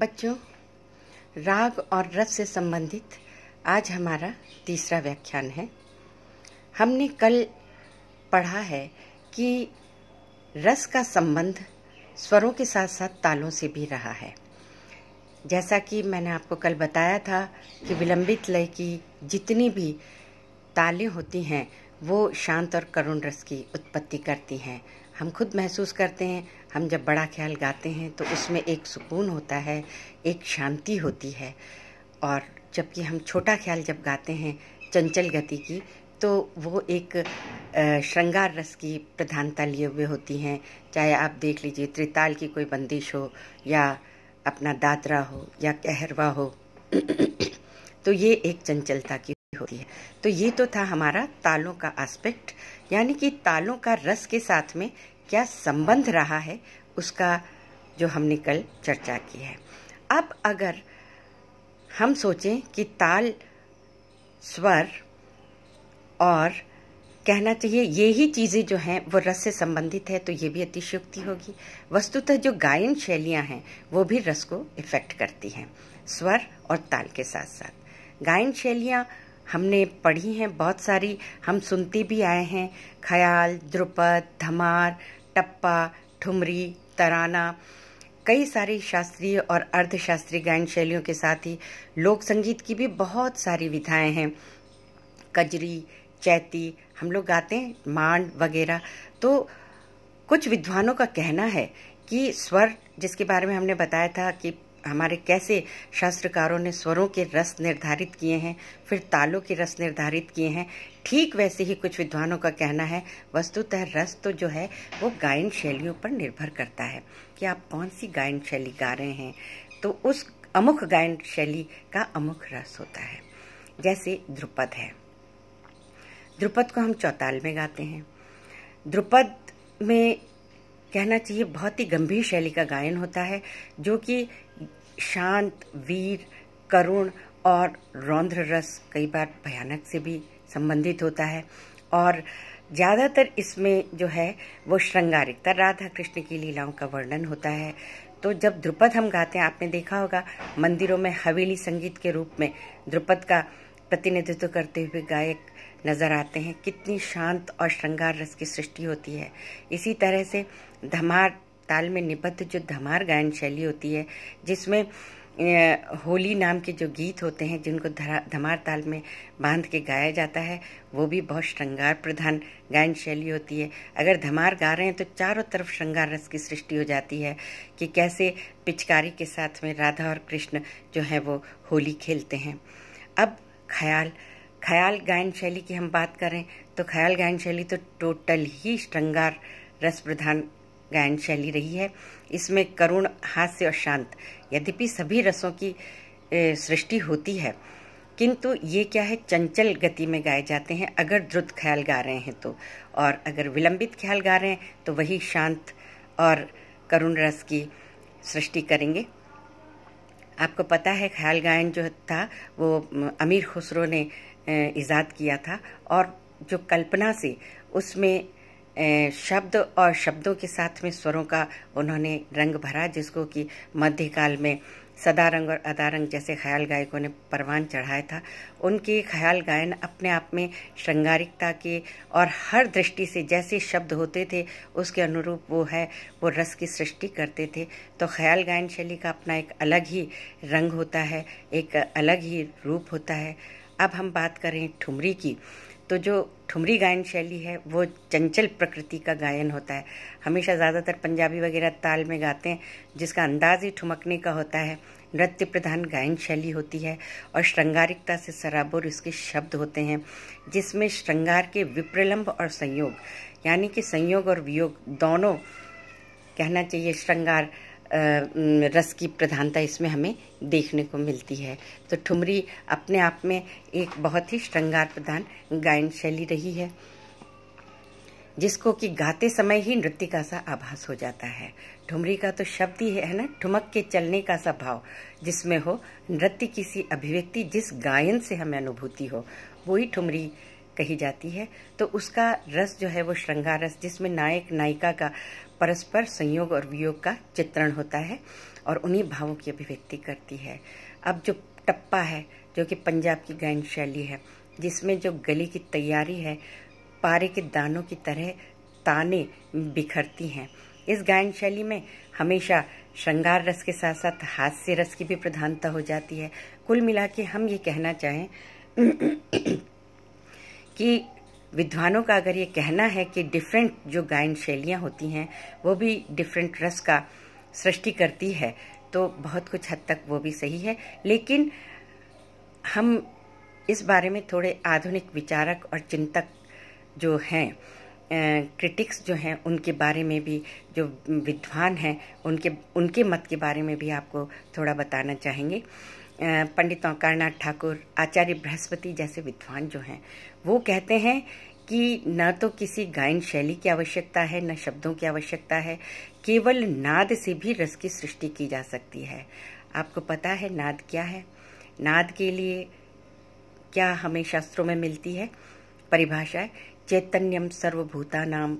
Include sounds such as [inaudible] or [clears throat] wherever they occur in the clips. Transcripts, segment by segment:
बच्चों राग और रस से संबंधित आज हमारा तीसरा व्याख्यान है हमने कल पढ़ा है कि रस का संबंध स्वरों के साथ साथ तालों से भी रहा है जैसा कि मैंने आपको कल बताया था कि विलंबित लय की जितनी भी तालें होती हैं वो शांत और करुण रस की उत्पत्ति करती हैं हम खुद महसूस करते हैं हम जब बड़ा ख्याल गाते हैं तो उसमें एक सुकून होता है एक शांति होती है और जबकि हम छोटा ख्याल जब गाते हैं चंचल गति की तो वो एक श्रृंगार रस की प्रधानता लिए हुए होती हैं चाहे आप देख लीजिए त्रिताल की कोई बंदिश हो या अपना दादरा हो या कहरवा हो [clears throat] तो ये एक चंचलता की होती है तो ये तो था हमारा तालों का एस्पेक्ट यानी कि तालों का रस के साथ में क्या संबंध रहा है उसका जो हमने कल चर्चा की है अब अगर हम सोचें कि ताल स्वर और कहना चाहिए ये ही चीज़ें जो हैं वो रस से संबंधित है तो ये भी अतिशयोक्ति होगी वस्तुतः जो गायन शैलियां हैं वो भी रस को इफेक्ट करती हैं स्वर और ताल के साथ साथ गायन शैलियां हमने पढ़ी हैं बहुत सारी हम सुनते भी आए हैं ख्याल द्रुपद धमार टप्पा ठुमरी तराना कई सारी शास्त्रीय और अर्धशास्त्रीय गायन शैलियों के साथ ही लोक संगीत की भी बहुत सारी विधाएं हैं कजरी चैती हम लोग गाते हैं मांड वगैरह तो कुछ विद्वानों का कहना है कि स्वर जिसके बारे में हमने बताया था कि हमारे कैसे शास्त्रकारों ने स्वरों के रस निर्धारित किए हैं फिर तालों के रस निर्धारित किए हैं ठीक वैसे ही कुछ विद्वानों का कहना है वस्तुतः रस तो जो है वो गायन शैलियों पर निर्भर करता है कि आप कौन सी गायन शैली गा रहे हैं तो उस अमुख गायन शैली का अमुख रस होता है जैसे ध्रुपद है ध्रुपद को हम चौताल में गाते हैं ध्रुपद में कहना चाहिए बहुत ही गंभीर शैली का गायन होता है जो कि शांत वीर करुण और रौंद्र रस कई बार भयानक से भी संबंधित होता है और ज़्यादातर इसमें जो है वो श्रृंगारिकता राधा कृष्ण की लीलाओं का वर्णन होता है तो जब ध्रुपद हम गाते हैं आपने देखा होगा मंदिरों में हवेली संगीत के रूप में ध्रुपद का प्रतिनिधित्व करते हुए गायक नज़र आते हैं कितनी शांत और श्रृंगार रस की सृष्टि होती है इसी तरह से धमार ताल में निबद्ध जो धमार गायन शैली होती है जिसमें होली नाम के जो गीत होते हैं जिनको धमार ताल में बांध के गाया जाता है वो भी बहुत श्रृंगार प्रधान गायन शैली होती है अगर धमार गा रहे हैं तो चारों तरफ श्रृंगार रस की सृष्टि हो जाती है कि कैसे पिचकारी के साथ में राधा और कृष्ण जो है वो होली खेलते हैं अब ख्याल ख्याल गायन शैली की हम बात करें तो ख्याल गायन शैली तो टोटल ही श्रृंगार रस प्रधान गायन शैली रही है इसमें करुण हास्य और शांत यद्यपि सभी रसों की सृष्टि होती है किंतु ये क्या है चंचल गति में गाए जाते हैं अगर द्रुत ख्याल गा रहे हैं तो और अगर विलंबित ख्याल गा रहे हैं तो वही शांत और करुण रस की सृष्टि करेंगे आपको पता है ख्याल गायन जो था वो अमीर खुसरो ने ईजाद किया था और जो कल्पना से उसमें शब्द और शब्दों के साथ में स्वरों का उन्होंने रंग भरा जिसको कि मध्यकाल में सदारंग और अदारंग जैसे ख्याल गायकों ने परवान चढ़ाया था उनकी ख्याल गायन अपने आप में श्रृंगारिकता की और हर दृष्टि से जैसे शब्द होते थे उसके अनुरूप वो है वो रस की सृष्टि करते थे तो ख्याल गायन शैली का अपना एक अलग ही रंग होता है एक अलग ही रूप होता है अब हम बात करें ठुमरी की तो जो ठुमरी गायन शैली है वो चंचल प्रकृति का गायन होता है हमेशा ज़्यादातर पंजाबी वगैरह ताल में गाते हैं जिसका अंदाज ही ठुमकने का होता है नृत्य प्रधान गायन शैली होती है और श्रृंगारिकता से सराबोर इसके शब्द होते हैं जिसमें श्रृंगार के विप्रलंब और संयोग यानी कि संयोग और वियोग दोनों कहना चाहिए श्रृंगार रस की प्रधानता इसमें हमें देखने को मिलती है तो ठुमरी अपने आप में एक बहुत ही श्रृंगार प्रधान गायन शैली रही है जिसको कि गाते समय ही नृत्य का सा आभास हो जाता है ठुमरी का तो शब्द ही है ना ठुमक के चलने का सा भाव जिसमें हो नृत्य की सी अभिव्यक्ति जिस गायन से हमें अनुभूति हो वही ठुमरी कही जाती है तो उसका रस जो है वो श्रृंगार रस जिसमें नायक नायिका का परस्पर संयोग और वियोग का चित्रण होता है और उन्हीं भावों की अभिव्यक्ति करती है अब जो टप्पा है जो कि पंजाब की गायन शैली है जिसमें जो गले की तैयारी है पारे के दानों की तरह ताने बिखरती हैं इस गायन शैली में हमेशा श्रृंगार रस के साथ साथ हास्य रस की भी प्रधानता हो जाती है कुल मिला के हम ये कहना चाहें [clears throat] कि विद्वानों का अगर ये कहना है कि डिफरेंट जो गायन शैलियाँ होती हैं वो भी डिफरेंट रस का सृष्टि करती है तो बहुत कुछ हद तक वो भी सही है लेकिन हम इस बारे में थोड़े आधुनिक विचारक और चिंतक जो हैं क्रिटिक्स जो हैं उनके बारे में भी जो विद्वान हैं उनके उनके मत के बारे में भी आपको थोड़ा बताना चाहेंगे पंडित ओंकारनाथ ठाकुर आचार्य बृहस्पति जैसे विद्वान जो हैं वो कहते हैं कि न तो किसी गायन शैली की आवश्यकता है न शब्दों की आवश्यकता है केवल नाद से भी रस की सृष्टि की जा सकती है आपको पता है नाद क्या है नाद के लिए क्या हमें शास्त्रों में मिलती है परिभाषा चैतन्यम सर्वभूतानाम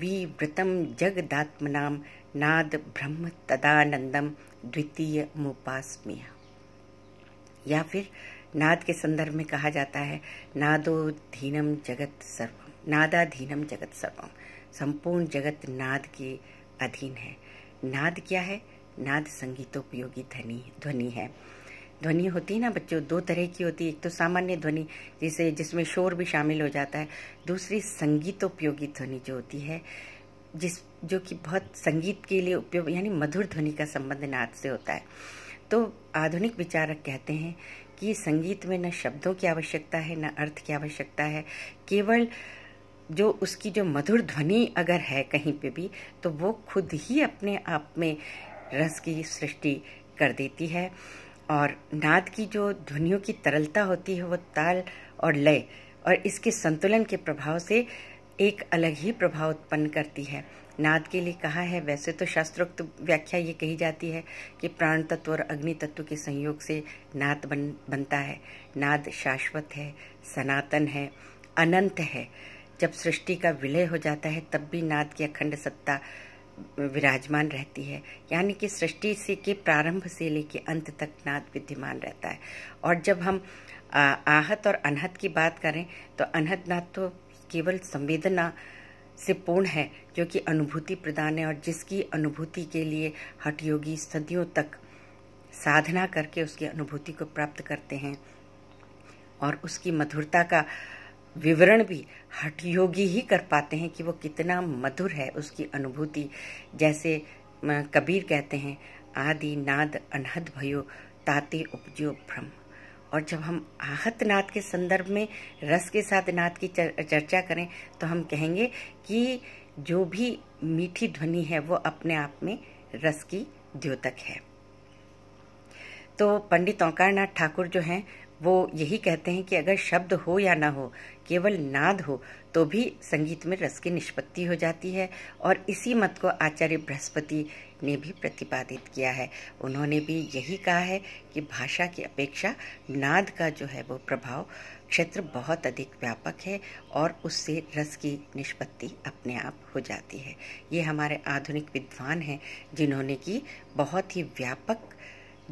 विवृतम जगदात्मनाम नाद ब्रह्म तदानंदम द्वितीय मुपासमिया या फिर नाद के संदर्भ में कहा जाता है नादो धीनम जगत सर्वम नादाधीनम जगत सर्वम संपूर्ण जगत नाद के अधीन है नाद क्या है नाद संगीतोपयोगी ध्वनि ध्वनि है ध्वनि होती है ना बच्चों दो तरह की होती है एक तो सामान्य ध्वनि जिसे जिसमें शोर भी शामिल हो जाता है दूसरी संगीतोपयोगी ध्वनि जो होती है जिस जो कि बहुत संगीत के लिए उपयोग यानी मधुर ध्वनि का संबंध नाद से होता है तो आधुनिक विचारक कहते हैं कि संगीत में न शब्दों की आवश्यकता है न अर्थ की आवश्यकता है केवल जो उसकी जो मधुर ध्वनि अगर है कहीं पे भी तो वो खुद ही अपने आप में रस की सृष्टि कर देती है और नाद की जो ध्वनियों की तरलता होती है वो ताल और लय और इसके संतुलन के प्रभाव से एक अलग ही प्रभाव उत्पन्न करती है नाद के लिए कहा है वैसे तो शास्त्रोक्त व्याख्या ये कही जाती है कि प्राण तत्व और अग्नि तत्व के संयोग से नाद बन बनता है नाद शाश्वत है सनातन है अनंत है जब सृष्टि का विलय हो जाता है तब भी नाद की अखंड सत्ता विराजमान रहती है यानी कि सृष्टि से के प्रारंभ से लेके अंत तक नाद विद्यमान रहता है और जब हम आहत और अनहत की बात करें तो अनहत नाद तो केवल संवेदना से पूर्ण है जो कि अनुभूति प्रदान है और जिसकी अनुभूति के लिए हठ योगी सदियों तक साधना करके उसकी अनुभूति को प्राप्त करते हैं और उसकी मधुरता का विवरण भी हठ योगी ही कर पाते हैं कि वो कितना मधुर है उसकी अनुभूति जैसे कबीर कहते हैं आदि नाद अनहद भयो ताते उपजो भ्रम और जब हम आहत नाद के संदर्भ में रस के साथ नाद की चर्चा करें तो हम कहेंगे कि जो भी मीठी ध्वनि है वो अपने आप में रस की द्योतक है तो पंडित ओंकार ठाकुर जो हैं वो यही कहते हैं कि अगर शब्द हो या ना हो केवल नाद हो तो भी संगीत में रस की निष्पत्ति हो जाती है और इसी मत को आचार्य बृहस्पति ने भी प्रतिपादित किया है उन्होंने भी यही कहा है कि भाषा की अपेक्षा नाद का जो है वो प्रभाव क्षेत्र बहुत अधिक व्यापक है और उससे रस की निष्पत्ति अपने आप हो जाती है ये हमारे आधुनिक विद्वान हैं जिन्होंने की बहुत ही व्यापक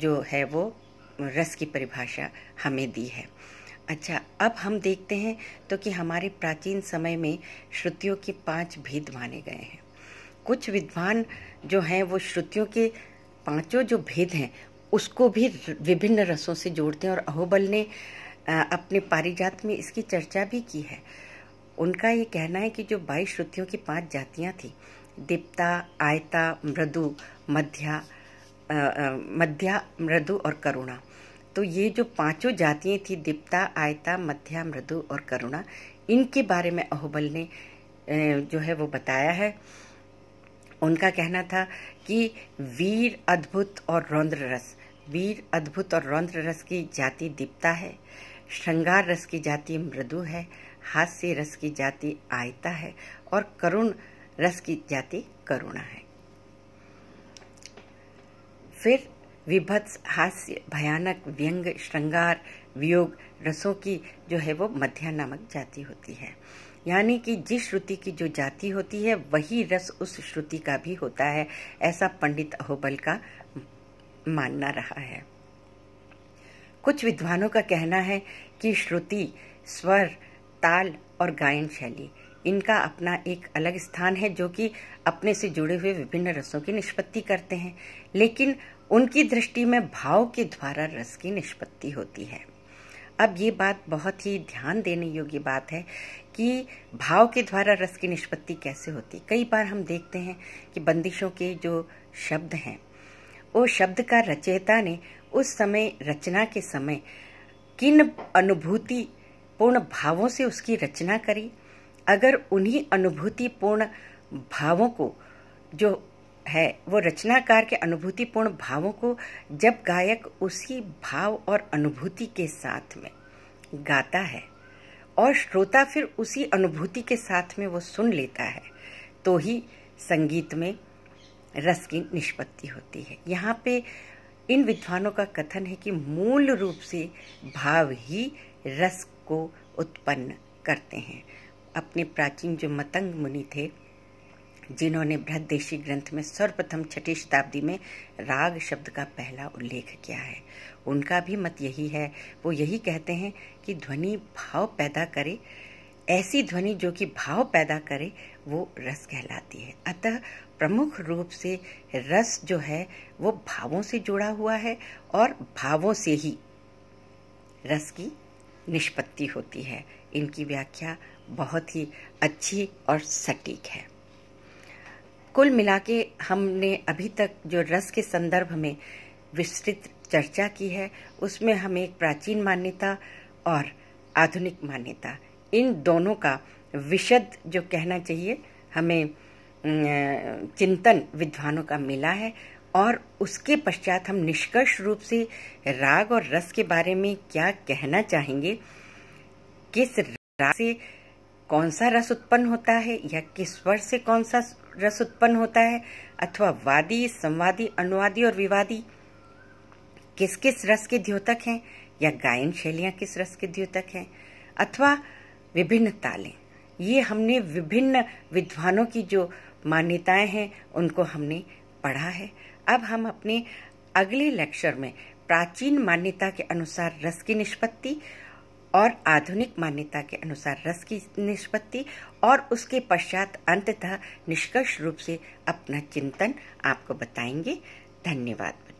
जो है वो रस की परिभाषा हमें दी है अच्छा अब हम देखते हैं तो कि हमारे प्राचीन समय में श्रुतियों के पांच भेद माने गए हैं कुछ विद्वान जो हैं वो श्रुतियों के पांचों जो भेद हैं उसको भी विभिन्न रसों से जोड़ते हैं और अहोबल ने अपने पारिजात में इसकी चर्चा भी की है उनका ये कहना है कि जो बाईस श्रुतियों की पांच जातियां थी दीप्ता आयता मृदु मध्या मध्या मृदु और करुणा तो ये जो पांचों जातियां थी दीप्ता आयता मध्या मृदु और करुणा इनके बारे में अहोबल ने जो है वो बताया है उनका कहना था कि वीर अद्भुत और रौंद्र रस वीर अद्भुत और रौंद्र रस की जाति दीप्ता है श्रृंगार रस की जाति मृदु है हास्य रस की जाति आयता है और करुण रस की जाति करुणा है फिर विभत्स हास्य भयानक व्यंग श्रृंगार वियोग रसों की जो है वो मध्या नामक जाति होती है यानी कि जिस श्रुति की जो जाति होती है वही रस उस श्रुति का भी होता है ऐसा पंडित अहोबल का मानना रहा है कुछ विद्वानों का कहना है कि श्रुति स्वर ताल और गायन शैली इनका अपना एक अलग स्थान है जो कि अपने से जुड़े हुए विभिन्न रसों की निष्पत्ति करते हैं लेकिन उनकी दृष्टि में भाव के द्वारा रस की निष्पत्ति होती है अब ये बात बहुत ही ध्यान देने योग्य बात है कि भाव के द्वारा रस की निष्पत्ति कैसे होती कई बार हम देखते हैं कि बंदिशों के जो शब्द हैं वो शब्द का रचयिता ने उस समय रचना के समय किन अनुभूति पूर्ण भावों से उसकी रचना करी अगर उन्हीं अनुभूतिपूर्ण भावों को जो है वो रचनाकार के अनुभूतिपूर्ण भावों को जब गायक उसी भाव और अनुभूति के साथ में गाता है और श्रोता फिर उसी अनुभूति के साथ में वो सुन लेता है तो ही संगीत में रस की निष्पत्ति होती है यहाँ पे इन विद्वानों का कथन है कि मूल रूप से भाव ही रस को उत्पन्न करते हैं अपने प्राचीन जो मतंग मुनि थे जिन्होंने बृहदेशी ग्रंथ में सर्वप्रथम छठी शताब्दी में राग शब्द का पहला उल्लेख किया है उनका भी मत यही है वो यही कहते हैं कि ध्वनि भाव पैदा करे ऐसी ध्वनि जो कि भाव पैदा करे वो रस कहलाती है अतः प्रमुख रूप से रस जो है वो भावों से जुड़ा हुआ है और भावों से ही रस की निष्पत्ति होती है इनकी व्याख्या बहुत ही अच्छी और सटीक है कुल मिला के हमने अभी तक जो रस के संदर्भ में विस्तृत चर्चा की है उसमें हमें एक प्राचीन मान्यता और आधुनिक मान्यता इन दोनों का विशद जो कहना चाहिए हमें अं, चिंतन विद्वानों का मिला है और उसके पश्चात हम निष्कर्ष रूप से राग और रस के बारे में क्या कहना चाहेंगे किस राग से कौन सा रस उत्पन्न होता है या किस स्वर से कौन सा रस उत्पन्न होता है अथवा वादी संवादी अनुवादी और विवादी किस किस रस के द्योतक हैं या गायन शैलियां किस रस के द्योतक हैं अथवा विभिन्न तालें ये हमने विभिन्न विद्वानों की जो मान्यताएं हैं उनको हमने पढ़ा है अब हम अपने अगले लेक्चर में प्राचीन मान्यता के अनुसार रस की निष्पत्ति और आधुनिक मान्यता के अनुसार रस की निष्पत्ति और उसके पश्चात अंततः निष्कर्ष रूप से अपना चिंतन आपको बताएंगे धन्यवाद